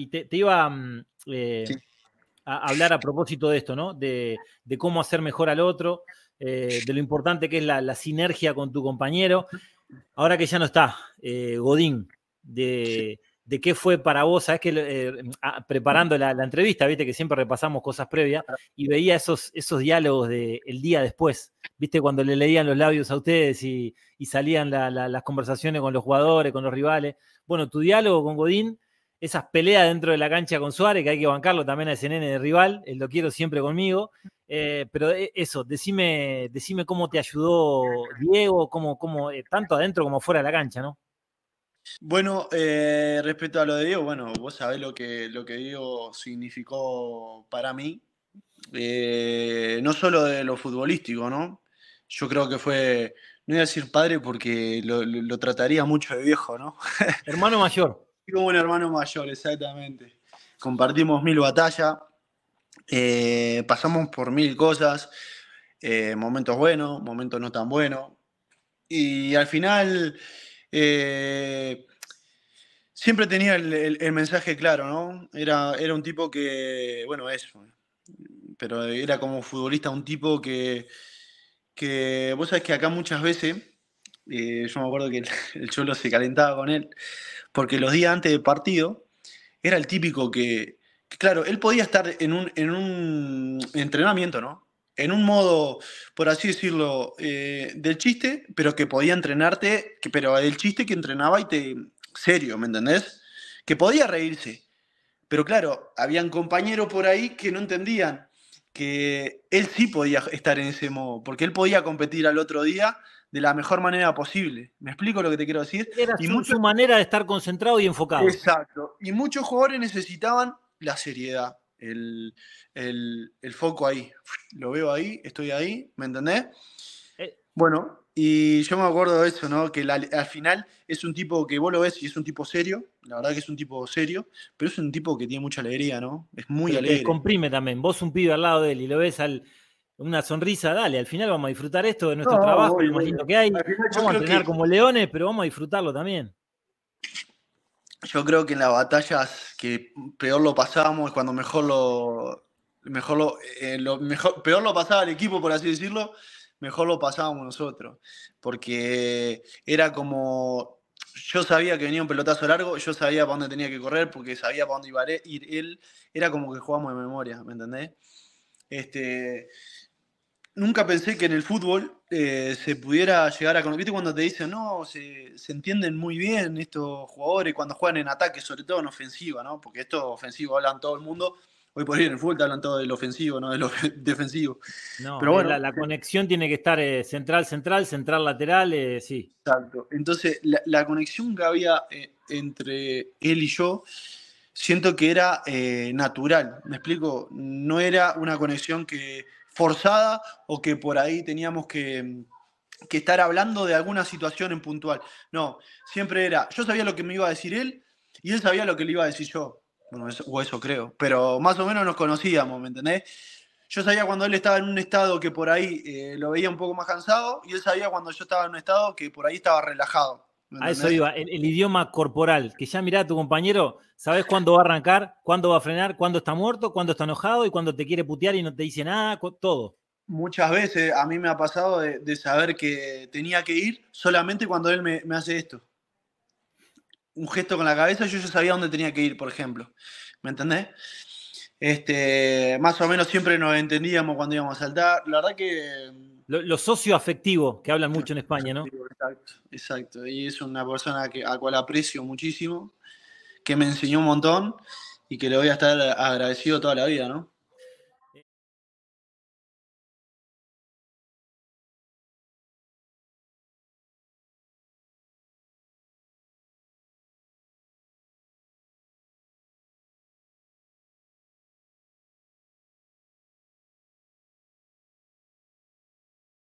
y te, iba mm, eh, a hablar a propósito de esto, ¿no? De, cómo hacer mejor al otro, eh, de lo importante que es la, sinergia con tu compañero. Ahora que ya no está, eh, Godín, de, qué fue para vos, sabes que ah, preparando la, entrevista, viste que siempre repasamos cosas previas, y veía esos, esos diálogos del día después, viste cuando le leían los labios a ustedes y, salían las conversaciones con los jugadores, con los rivales. Bueno, tu diálogo con Godín esas peleas dentro de la cancha con Suárez, que hay que bancarlo también a ese nene de rival, él lo quiero siempre conmigo. Eh, pero eh, eso, decime, decime cómo te ayudó Diego, eh, tanto adentro como fuera de la cancha, ¿no? Bueno, respecto a lo de Diego, bueno, vos sabés lo que, lo que Diego significó para mí, no solo de lo futbolístico, ¿no? Yo creo que fue, no voy a decir padre porque lo, lo trataría mucho de viejo, ¿no? Hermano mayor como un hermano mayor, exactamente. Compartimos mil batallas, eh, pasamos por mil cosas, eh, momentos buenos, momentos no tan buenos. Y al final eh, siempre tenía el, mensaje claro, ¿no? Era, era un tipo que, bueno, eso, pero era como futbolista un tipo que, que vos sabés que acá muchas veces eh, yo me acuerdo que el, chulo Cholo se calentaba con él, porque los días antes del partido era el típico que, claro, él podía estar en un, en un entrenamiento, ¿no? en un modo, por así decirlo, eh, del chiste, pero que podía entrenarte, que, pero el chiste que entrenaba y te. serio, ¿me entendés? Que podía reírse. Pero claro, habían compañeros por ahí que no entendían que él sí podía estar en ese modo, porque él podía competir al otro día de la mejor manera posible. ¿Me explico lo que te quiero decir? Era y su, manera de estar concentrado y enfocado. Exacto. Y muchos jugadores necesitaban la seriedad, el, foco ahí. Lo veo ahí, estoy ahí, ¿me entendés? Eh, bueno, y yo me acuerdo de eso, ¿no? Que al final es un tipo que vos lo ves y es un tipo serio, la verdad que es un tipo serio, pero es un tipo que tiene mucha alegría, ¿no? Es muy alegre. descomprime también. Vos un pibe al lado de él y lo ves al una sonrisa, dale, al final vamos a disfrutar esto de nuestro trabajo, imagino que hay. Vamos a entrenar como leones, pero vamos a disfrutarlo también. Yo creo que en las batallas que peor lo pasamos, cuando mejor lo. Mejor lo, eh, lo mejor, peor lo pasaba el equipo, por así decirlo, mejor lo pasábamos nosotros, porque era como, yo sabía que venía un pelotazo largo, yo sabía para dónde tenía que correr, porque sabía para dónde iba a ir él, era como que jugábamos de memoria, ¿me entendés? Este, nunca pensé que en el fútbol eh, se pudiera llegar a conocer. ¿Viste cuando te dicen, no, se, entienden muy bien estos jugadores cuando juegan en ataque, sobre todo en ofensiva, ¿no? Porque esto ofensivo hablan todo el mundo, hoy por hoy en el fútbol te hablan todo del ofensivo, no del defensivo. No, pero bueno, la, conexión tiene que estar eh, central, central, central, lateral, eh, sí. Exacto. Entonces, la, conexión que había eh, entre él y yo, siento que era natural. ¿Me explico? No era una conexión que forzada o que por ahí teníamos que, que estar hablando de alguna situación en puntual. No, siempre era, yo sabía lo que me iba a decir él y él sabía lo que le iba a decir yo. Bueno, eso, o eso creo. Pero más o menos nos conocíamos, ¿me entendés? Yo sabía cuando él estaba en un estado que por ahí eh, lo veía un poco más cansado y él sabía cuando yo estaba en un estado que por ahí estaba relajado. A eso iba, el, idioma corporal, que ya mirá tu compañero, sabes cuándo va a arrancar, cuándo va a frenar, cuándo está muerto, cuándo está enojado y cuándo te quiere putear y no te dice nada, todo. Muchas veces a mí me ha pasado de, saber que tenía que ir solamente cuando él me hace esto un gesto con la cabeza, yo ya sabía dónde tenía que ir, por ejemplo. ¿Me entendés? Este, más o menos siempre nos entendíamos cuando íbamos a saltar. La verdad que. Los socios afectivos que hablan mucho en España, ¿no? Exacto, exacto. Y es una persona que, a cual aprecio muchísimo, que me enseñó un montón y que le voy a estar agradecido toda la vida, ¿no?